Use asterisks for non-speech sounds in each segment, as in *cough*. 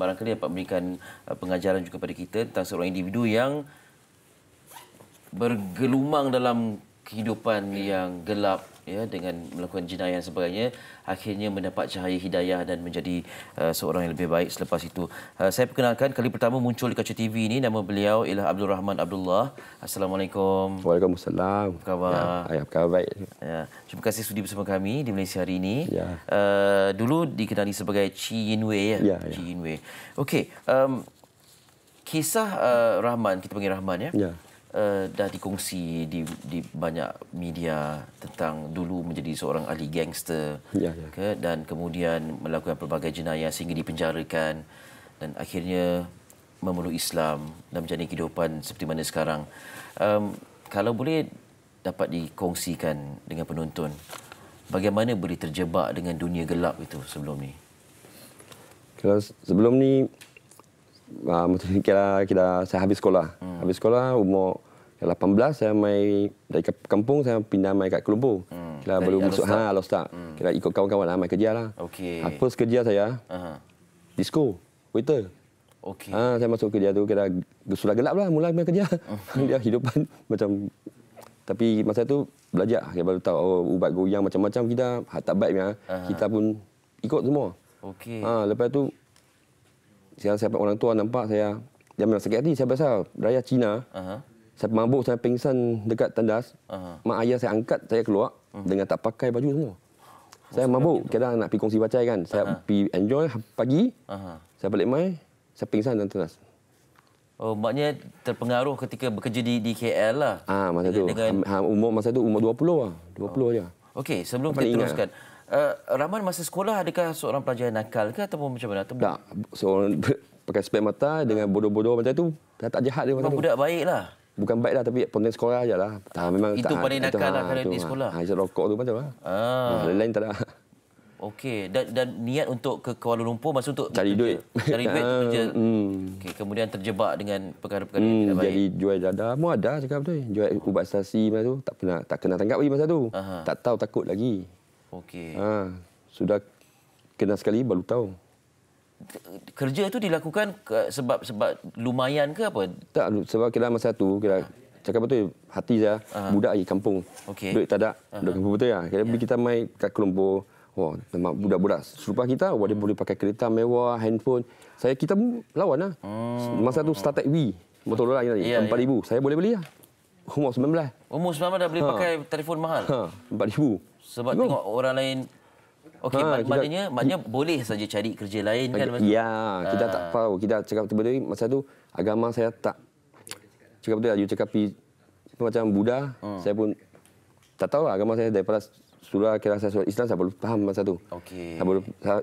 barangkali dapat memberikan uh, pengajaran juga kepada kita tentang seorang individu yang bergelumang dalam kehidupan yang gelap ya dengan melakukan jenayah dan sebagainya akhirnya mendapat cahaya hidayah dan menjadi uh, seorang yang lebih baik selepas itu uh, saya perkenalkan kali pertama muncul di kaca TV ini nama beliau ialah Abdul Rahman Abdullah Assalamualaikum Waalaikumsalam apa khabar ya, apa khabar baik ya. terima kasih sudi bersama kami di Malaysia hari ini ya. uh, dulu dikenali sebagai Chi Yin Wei ya, ya. ya. Chi Yin Wei okey um, kisah uh, Rahman kita panggil Rahman ya, ya. Eh, dah dikongsi di, di banyak media tentang dulu menjadi seorang ahli gangster ya, ya. Ke, dan kemudian melakukan pelbagai jenayah sehingga dipenjarakan dan akhirnya memeluk Islam dan menjalani kehidupan seperti mana sekarang. Um, kalau boleh dapat dikongsikan dengan penonton bagaimana boleh terjebak dengan dunia gelap itu sebelum ni? Kalau sebelum ni Ah, uh, *laughs* maksudnya kita, kita saya habis sekolah. Hmm. Habis sekolah umur 18 saya mai dari kampung saya pindah mai ke Kelumpur. Hmm. Kira baru masuk ha Alor Star. Hmm. Kira ikut kawan-kawan lah mai kerja lah. Okey. Apa ah, kerja saya? Uh-huh. Disco, waiter. Okey. Ah ha, saya masuk kerja tu kita sudah gelap lah mulai mai kerja. Uh-huh. *laughs* Dia hidupan *laughs* macam tapi masa tu belajar kita baru tahu oh, ubat goyang macam-macam kita ah, tak baiknya uh-huh. kita pun ikut semua. Okey. Ah ha, lepas tu saya sampai orang tua nampak saya dia memang sakit hati saya biasa raya Cina uh-huh. saya mabuk saya pingsan dekat tandas uh-huh. mak ayah saya angkat saya keluar uh-huh. dengan tak pakai baju semua oh, saya mabuk kira nak pergi kongsi bacai kan saya uh-huh. pergi enjoy pagi uh-huh. saya balik mai saya pingsan dalam tandas Oh, maknanya terpengaruh ketika bekerja di di KL lah. Ah, masa dengan, tu. Dengan... Ha, ha, umur masa tu umur 20 lah. 20 oh. aja. Okey, sebelum Apa kita teruskan uh, Rahman masa sekolah adakah seorang pelajar yang nakal ke ataupun macam mana? Tak, seorang *laughs* pakai spek mata dengan bodoh-bodoh macam itu tak, tak jahat dia macam tu. Budak baik Bukan baik lah tapi konten sekolah aja lah. Tak, memang itu tak, paling nakal lah ha, kalau di ha. sekolah. Ha, rokok tu macam lah. Ah. Ha, lain tak ada. Okey, dan, dan niat untuk ke Kuala Lumpur maksud untuk cari duit. *laughs* Cari duit ah, kerja. Hmm. Okay, kemudian terjebak dengan perkara-perkara hmm, yang tidak baik. Jadi jual dada, mu ada cakap betul. Jual ubat stasi masa tu, tak pernah tak kena tangkap lagi masa tu. Aha. Tak tahu takut lagi. Okey. Ha, sudah kena sekali baru tahu. Kerja itu dilakukan sebab sebab lumayan ke apa? Tak sebab kira masa tu kira cakap betul hati saya ha. budak lagi kampung. Okay. Duit tak ada. Ha. Duit kampung betul ya. Kira ya. kita mai kat Kelompok. Wah, nama budak-budak serupa kita, wah dia boleh pakai kereta mewah, handphone. Saya kita pun lawan lah. Hmm. Masa tu start at V. Motorola ni tadi, 4000 Saya boleh beli lah. Ya umur 19. Umur 19 dah beli ha. pakai telefon mahal? Ha, 4,000. Sebab Tengok. tengok orang lain Okey, ha, mak- maknanya, maknanya boleh saja cari kerja lain kan? Maksud? Ya, kita ha. tak tahu. Kita cakap tiba ni, masa tu agama saya tak... Cakap betul, you cakap pi, macam Buddha, ha. saya pun tak tahu lah agama saya daripada surah kira saya surah Islam, saya baru faham masa tu. Okay. Saya perlu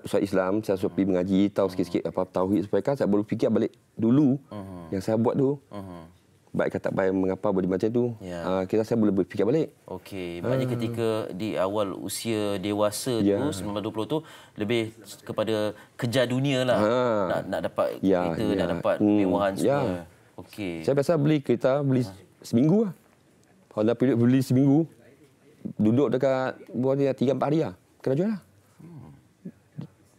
surah Islam, saya surah pergi mengaji, tahu hmm. sikit-sikit apa tauhid supaya kan saya baru fikir balik dulu uh-huh. yang saya buat tu. Uh-huh baik kata baik mengapa boleh macam tu ya. uh, kita saya boleh berfikir balik okey maknanya uh. ketika di awal usia dewasa ya. tu 19 20 tu lebih kepada kerja dunia lah ha. nak nak dapat ya, kereta ya, nak dapat hmm. mewahan ya. semua ya. okey saya biasa beli kereta beli ha. seminggu lah Kalau nak beli seminggu duduk dekat buat dia 3 4 hari lah kena jual lah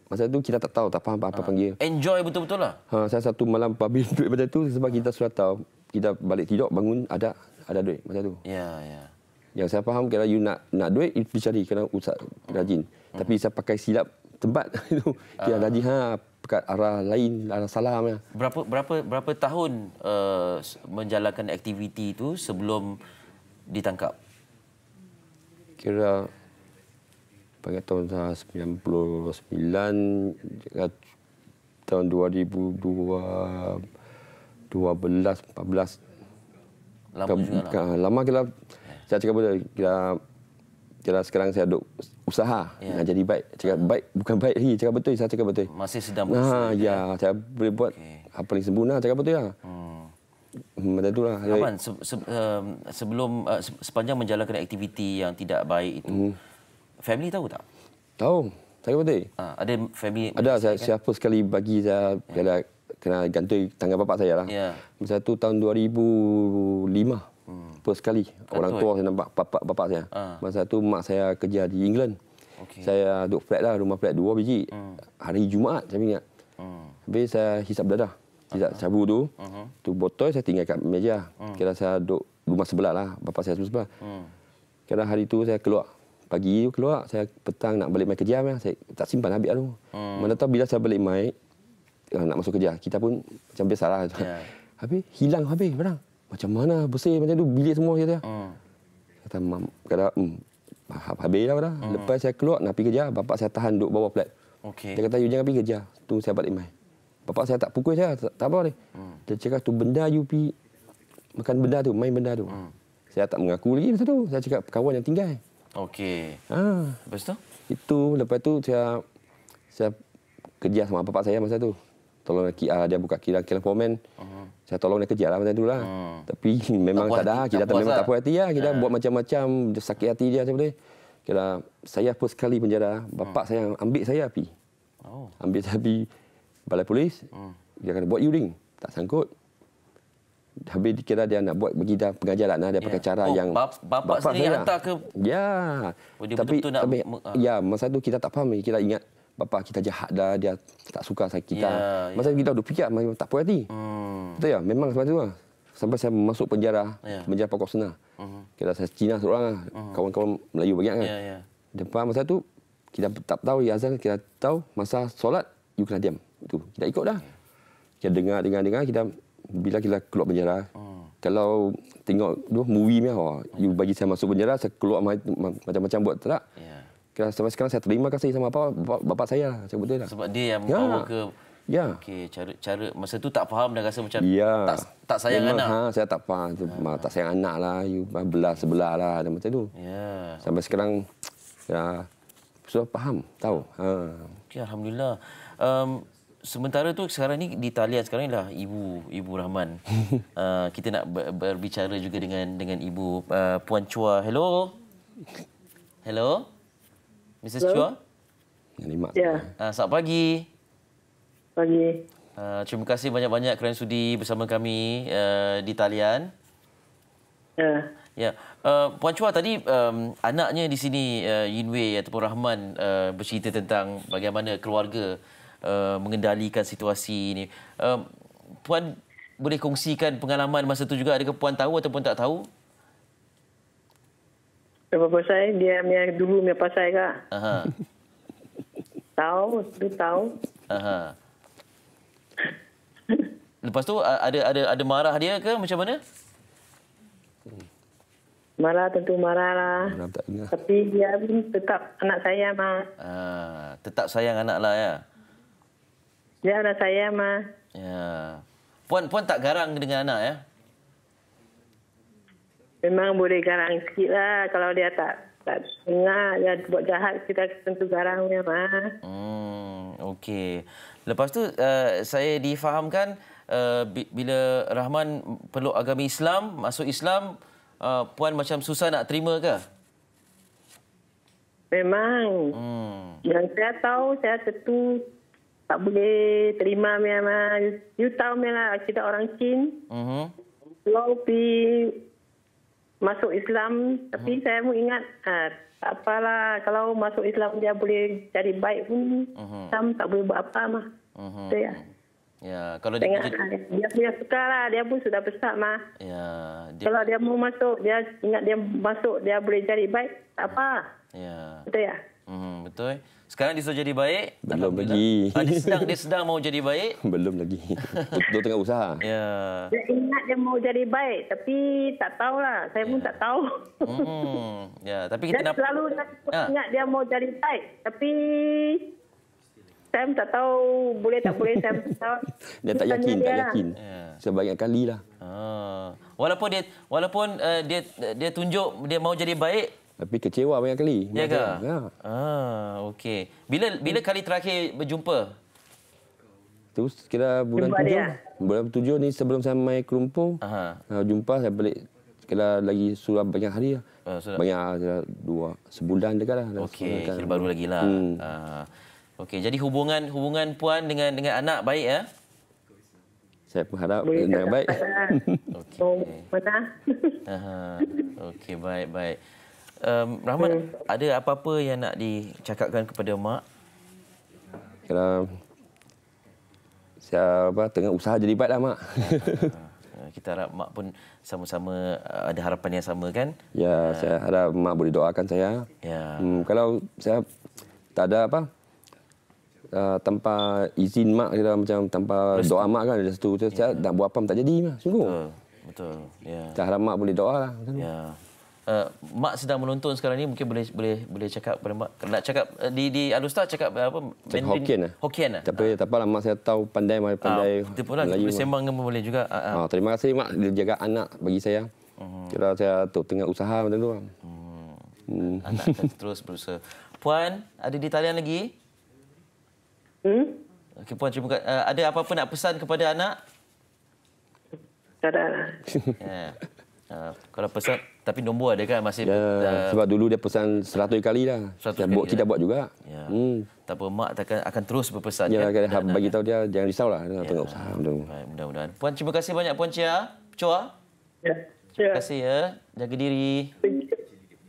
Masa tu kita tak tahu, tak faham apa-apa ah. panggil. Enjoy betul-betul lah. Ha, saya satu malam habis *laughs* duit macam tu sebab ha. kita sudah tahu. Kita balik tidur, bangun, ada ada duit macam tu. Ya, ya. Yang saya faham kalau you nak nak duit, you pergi cari kerana usah rajin. Hmm. Tapi saya pakai silap tempat itu. *laughs* Dia uh. rajin ha, dekat arah lain, arah salam. Ya. Berapa berapa berapa tahun uh, menjalankan aktiviti itu sebelum ditangkap? Kira pada tahun 99 tahun 2002 12, 14. Lama kita, saya cakap betul, kita, kita sekarang saya ada usaha, yeah. nak jadi baik. Cakap uh baik, bukan baik lagi, cakap betul, saya cakap betul. Masih sedang ha, berusaha. Ha, ya, ya, saya boleh buat okay. apa yang sempurna, cakap betul lah. Hmm. hmm macam itulah. Abang, se- se- um, sebelum, uh, sepanjang menjalankan aktiviti yang tidak baik itu, hmm. Family tahu tak? Tahu. Saya pun uh, ada family ada saya, kan? siapa sekali bagi saya yeah. ada kena gantung tangga bapak saya lah. Ya. Yeah. Satu tahun 2005. Hmm. Apa sekali Betul. orang tua saya nampak bapak bapak saya. Uh. Masa tu mak saya kerja di England. Okay. Saya duduk flat lah, rumah flat dua biji. Hmm. Hari Jumaat saya ingat. Hmm. Habis saya hisap dadah. Hisap uh-huh. cabu tu. Uh-huh. Tu botol saya tinggal kat meja. Hmm. Kira saya duduk rumah sebelah lah. Bapak saya sebelah. Hmm. Kira hari tu saya keluar pagi tu keluar saya petang nak balik mai kerja lah. saya tak simpan habit lah tu. Hmm. Mana tahu bila saya balik mai ah, nak masuk kerja kita pun macam biasa lah. Yeah. Habis hilang habis barang. Macam mana bersih macam tu bilik semua kata. Hmm. Kata mam kata hmm, ha-, habis lah barang. Hmm. Lepas saya keluar nak pergi kerja bapak saya tahan duduk bawah flat. Okay. Dia kata you jangan pergi kerja. Tu saya balik mai. Bapak saya tak pukul saya tak, tak apa ni. Hmm. Dia cakap tu benda you pergi makan benda tu main benda tu. Hmm. Saya tak mengaku lagi masa tu. Saya cakap kawan yang tinggal. Hmm. Okey. Ha. Lepas tu? Itu lepas tu saya saya kerja sama bapak saya masa tu. Tolong nak kira ah, dia buka kira lah, kira lah komen. Uh-huh. Saya tolong nak kerja lah masa tu lah. Uh-huh. Tapi *laughs* memang tak, ada. kita tak memang lah. tak puas hati lah. Kita uh-huh. buat macam-macam sakit hati dia macam tu. Kira saya first sekali penjara, bapak uh-huh. saya ambil saya api. Oh. Ambil saya pergi balai polis. Uh-huh. Dia kata buat yuring. Tak sangkut habis dikira dia nak buat bagi dah pengajaran dia pakai ya. cara oh, yang bap bapak, bapak, bapak sendiri hantar ke ya oh, tapi, betul -betul nak, tapi yeah ya, masa tu kita tak faham kita ingat bapa kita jahat dah dia tak suka saya kita ya, masa ya. kita dah fikir memang tak puas hati hmm. betul ya memang sebab tu lah. sampai saya masuk penjara ya. penjara pokok sana uh hmm. -huh. kita saya Cina seorang lah. uh hmm. -huh. kawan-kawan Melayu banyak kan ya, ya. depan masa tu kita tak tahu ya azan kita tahu masa solat you kena diam itu kita ikut dah ya. kita dengar dengar dengar kita bila kita keluar penjara. Oh. Kalau tengok tu movie meh, oh, you ah. bagi saya masuk penjara, saya keluar macam-macam buat tak? Ya. Yeah. Sampai sekarang saya terima kasih sama apa bapak, bapak saya lah. Sebab dia yang ya. bawa power ke Ya. Yeah. Okey, cara cara masa tu tak faham dan rasa macam yeah. tak tak sayang Memang, anak. Ha, saya tak faham. Ha. Tak sayang anak lah. You belah sebelah lah dan macam tu. Ya. Sampai okay. sekarang ya sudah faham, tahu. Ha. Okay, alhamdulillah. Um, sementara tu sekarang ni di talian sekarang ni lah ibu ibu Rahman. uh, *laughs* kita nak ber- berbicara juga dengan dengan ibu uh, Puan Chua. Hello. Hello. Mrs Hello. Chua. Ya. Yeah. Uh, selamat pagi. Pagi. Uh, terima kasih banyak-banyak kerana sudi bersama kami uh, di talian. Ya. Yeah. Ya, uh, Puan Chua tadi um, anaknya di sini uh, Yinwei ataupun Rahman uh, bercerita tentang bagaimana keluarga uh, Uh, mengendalikan situasi ini. Uh, Puan boleh kongsikan pengalaman masa itu juga. Adakah Puan tahu ataupun tak tahu? apa saya, dia punya dulu punya pasal, Kak. Aha. *laughs* tahu, tu tahu. Aha. Lepas tu ada ada ada marah dia ke macam mana? Marah tentu marah lah. Tapi dia pun tetap anak saya, Mak. Ah, tetap sayang anak lah, ya? Ya, anak saya, Ma. Ya. Puan, puan tak garang dengan anak, ya? Memang boleh garang sikit lah kalau dia tak tak dengar dan buat jahat kita tentu garangnya, Ma. Hmm, okey. Lepas tu uh, saya difahamkan uh, bila Rahman perlu agama Islam, masuk Islam, uh, puan macam susah nak terima ke? Memang. Hmm. Yang saya tahu saya tentu tak boleh terima Myanmar. Lah. You tahu Myanmar lah, kita orang Chin. Uh-huh. Kalau uh-huh. pi masuk Islam, uh-huh. tapi saya mau ingat, ha, tak apalah kalau masuk Islam dia boleh jadi baik pun, uh-huh. Islam tak boleh buat apa mah. Uh-huh. ya. Ya, kalau Tengah, dia, ha, dia punya suka lah. Dia pun sudah besar mah. Ya, dia, kalau dia mau masuk, dia ingat dia masuk, dia boleh cari baik. apa. Ya. Betul ya. Hmm, betul. Sekarang dia sudah jadi baik? Belum lagi. Ah, dia sedang dia sedang mau jadi baik? *laughs* Belum lagi. Dia tengah usaha. Ya. Dia ingat dia mau jadi baik tapi tak tahulah. Saya ya. pun tak tahu. Hmm. Ya, tapi kita nak selalu ah. ingat dia mau jadi baik tapi saya tak tahu boleh tak boleh saya tak tahu. *laughs* Dia tak yakin, tak lah. yakin. Lah. Ya. Sebanyak kalilah. Ha. Ah. Walaupun dia walaupun uh, dia dia tunjuk dia mau jadi baik tapi kecewa banyak kali. Ya ke? Ya. Ah, okey. Bila bila kali terakhir berjumpa? Tu kira bulan jumpa tujuh. Bulan tujuh ni sebelum saya mai ke Lumpur. Aha. Ah, jumpa saya balik kira lagi sudah banyak hari lah. Uh, Banyak kira dua sebulan dekat lah. Okey, kira baru lagi lah. Hmm. Uh, okey, jadi hubungan hubungan puan dengan dengan anak baik ya? Saya pun harap dengan baik. Lah. *laughs* *laughs* Okey. Okey, baik-baik. Um, Rahmat, hmm. ada apa-apa yang nak dicakapkan kepada mak? Kalau siapa tengah usaha jadi baiklah mak. Ah, ah. Kita harap mak pun sama-sama ah, ada harapan yang sama kan? Ya, uh, saya harap mak boleh doakan saya. Ya. Hmm, kalau saya tak ada apa uh, tanpa izin mak kita lah, macam tanpa Restu. doa mak kan ada satu saya, ya. nak buat apa pun tak jadi mak sungguh. Betul. Betul. Ya. Saya harap mak boleh doalah. Ya uh, mak sedang menonton sekarang ni mungkin boleh boleh boleh cakap pada mak nak cakap uh, di di Alustar cakap uh, apa Mandarin Hokkien lah. Hokkien lah. Tapi ah. tak apalah mak saya tahu pandai mai pandai. Uh, ah, itu pula boleh lah. sembang dengan boleh juga. Uh, uh. terima kasih mak dia jaga anak bagi saya. Uh-huh. Kira saya tu tengah usaha macam tu. Uh-huh. Hmm. Anak *laughs* terus berusaha. Puan, ada di talian lagi? Hmm? Okey, Puan, uh, ada apa-apa nak pesan kepada anak? Tak ada. Yeah. Uh, *laughs* ya. kalau pesan, tapi nombor ada kan masih yeah, uh, sebab dulu dia pesan 100 kali lah. 100 kali buat, lah. kita buat juga. Yeah. Hmm. Tak apa mak akan akan terus berpesan yeah, kan. Ya bagi kan? tahu dia jangan risaulah yeah. tengok usaha mudah-mudahan. Puan terima kasih banyak puan Cia. Cua. Ya. Terima ya. kasih ya. Jaga diri.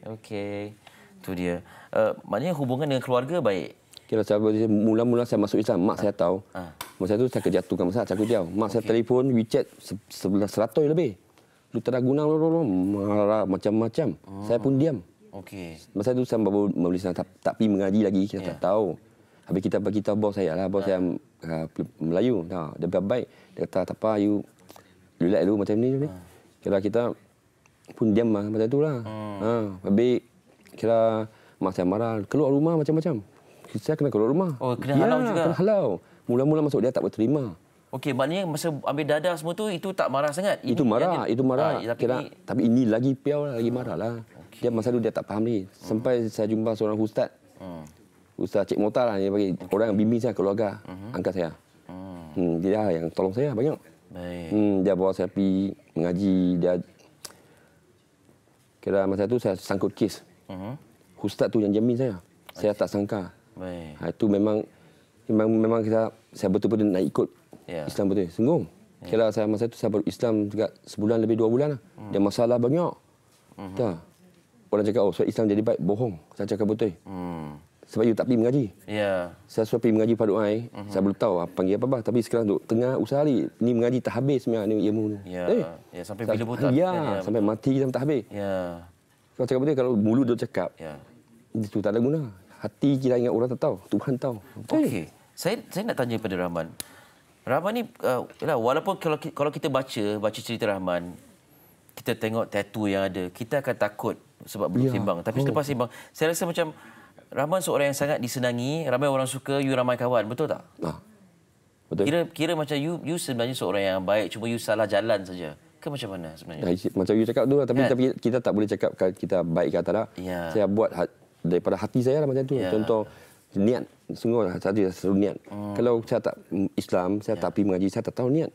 Okey. Tu dia. Uh, maknanya hubungan dengan keluarga baik. Kira lah, saya mula-mula saya masuk Islam, mak ha. saya ah. tahu. Ha. Masa itu saya kerja tukang masak, saya kerja. Mak okay. saya telefon, WeChat, 100 lebih lu Lutera guna marah macam-macam. Oh. Saya pun diam. Okey. Masa tu saya baru menulis tak, tapi mengaji lagi kita yeah. tak ya. tahu. Habis kita bagi tahu bos saya lah, bos saya uh, ah, Melayu. Nah, ha, dia baik, baik. Dia kata tak apa you lelak lu macam ni ni. Uh. Kira kita pun diam lah macam tu lah. Hmm. Ha, habis kira mak saya marah, keluar rumah macam-macam. Saya kena keluar rumah. Oh, kena ya, halau juga. Kena halau. Mula-mula masuk dia tak boleh terima. Okey, maknanya masa ambil dadah semua tu itu tak marah sangat. Ini, itu marah, dia, itu marah. Ha, tapi, Kira, ini, tapi ini lagi piau lah, lagi marah lah. Okay. Dia masa tu dia tak faham ni. Hmm. Sampai saya jumpa seorang ustaz. Hmm. Ustaz Cik Mota lah, dia bagi okay. orang yang bimbing saya keluarga, hmm. angkat saya. Hmm. hmm. Dia lah yang tolong saya banyak. Baik. Hmm, dia bawa saya pergi mengaji, dia... Kira masa tu saya sangkut kes. Hmm. Ustaz tu yang jamin saya. Saya okay. tak sangka. Baik. Ha, itu memang memang memang kita saya betul-betul nak ikut yeah. Islam betul sungguh yeah. kira saya masa itu saya baru Islam juga sebulan lebih dua bulan lah. mm. dia masalah banyak mm-hmm. tak orang cakap oh saya Islam jadi baik bohong saya cakap betul mm. sebab you tak mengaji yeah. saya suka pergi mengaji pada uai mm-hmm. saya belum tahu apa ah, panggil apa apa tapi sekarang tu tengah usaha hari ni mengaji tak habis sebenarnya ni ilmu ni yeah. eh. yeah, sampai bila pun ya, ya, ya, sampai mati sampai tak habis yeah. saya cakap betul kalau mulut dia cakap yeah. itu tak ada guna hati kita ingat orang tak tahu Tuhan tahu Okey. saya saya nak tanya pada Rahman Rahman ni uh, walaupun kalau kalau kita baca baca cerita Rahman kita tengok tattoo yang ada kita akan takut sebab belum ya. simbang tapi oh. selepas simbang saya rasa macam Rahman seorang yang sangat disenangi ramai orang suka you ramai kawan betul tak? Nah. Betul. Kira kira macam you you sebenarnya seorang yang baik cuma you salah jalan saja. Ke macam mana sebenarnya? Nah, macam you cakap tu lah tapi, kan? tapi kita tak boleh cakap kita baik ke tak. Lah. Ya. Saya buat ha-, daripada hati saya lah macam tu. Ya. Contoh niat semua lah. saja selalu niat oh. kalau saya tak Islam saya yeah. tak mengaji saya tak tahu niat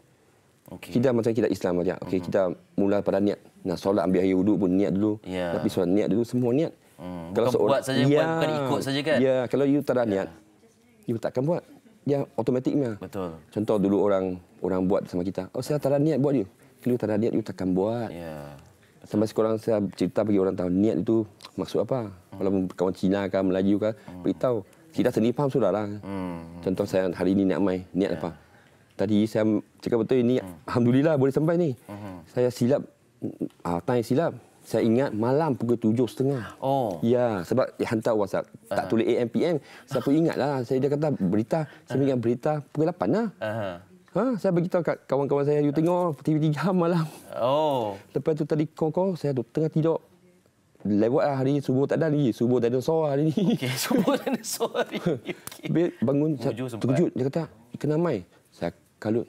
okay. kita macam kita Islam saja okay, uh-huh. Hmm. kita mula pada niat nak solat ambil air wuduk pun niat dulu yeah. tapi solat niat dulu semua niat hmm. kalau bukan seorang, buat saja ya, bukan ikut saja kan ya kalau you tak ada ya. niat yeah. you takkan buat dia ya, automatiknya betul contoh dulu orang orang buat sama kita oh saya tak ada niat buat you kalau you tak ada niat you takkan buat ya yeah. Sampai sekarang saya cerita bagi orang tahu niat itu maksud apa. Kalau hmm. kawan Cina kah, Melayu kah, hmm. beritahu kita sendiri faham sudah lah. Hmm. Contoh saya hari ini nak mai, niat yeah. apa. Tadi saya cakap betul ini, hmm. Alhamdulillah boleh sampai ni. Hmm. Saya silap, ah, tanya silap. Saya ingat malam pukul tujuh setengah. Oh. Ya, sebab ya, hantar WhatsApp. Uh-huh. Tak tulis AM, PM. Saya pun ingat lah. Saya dah kata berita. Saya uh ingat berita pukul lapan lah. Uh-huh. Ha, saya beritahu kat kawan-kawan saya, you tengok TV 3 malam. Oh. Lepas tu tadi kong-kong, saya tu tengah tidur lewat lah hari subuh tak ada lagi. Subuh tak ada so hari ni. Okey, *laughs* subuh tak ada so hari. Okay. *laughs* bangun terkejut, terkejut dia kata kena mai. Saya kalau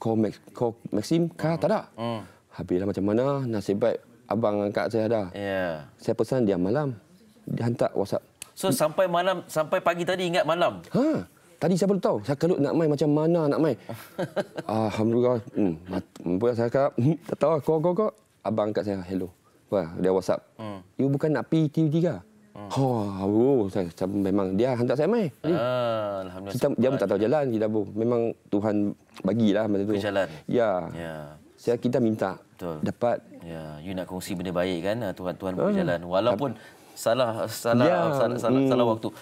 kau Max, kau Maxim, kah uh tak ada. Hmm. Habislah macam mana nasib baik abang angkat saya ada. Yeah. Ya. Saya pesan dia malam. Dia hantar WhatsApp. So sampai malam sampai pagi tadi ingat malam. Ha. Tadi saya belum tahu. Saya kalut nak main macam mana nak main. *laughs* Alhamdulillah. Hmm. Mat- saya kata, tak tahu. Kau, kau, kau. Abang angkat saya. Hello. Wah, dia WhatsApp. Hmm. You bukan nak pergi TV3 ke? Hmm. Ha, oh, saya, saya, memang dia hantar saya mai. Ah, alhamdulillah. dia pun tak tahu jalan kita pun. Memang Tuhan bagilah masa tu. Berjalan. Ya. Ya. Saya kita minta Betul. dapat. Ya, you nak kongsi benda baik kan ah, Tuhan Tuhan berjalan. Ah. Hmm. Walaupun salah salah, ya. salah salah, salah, hmm. salah waktu.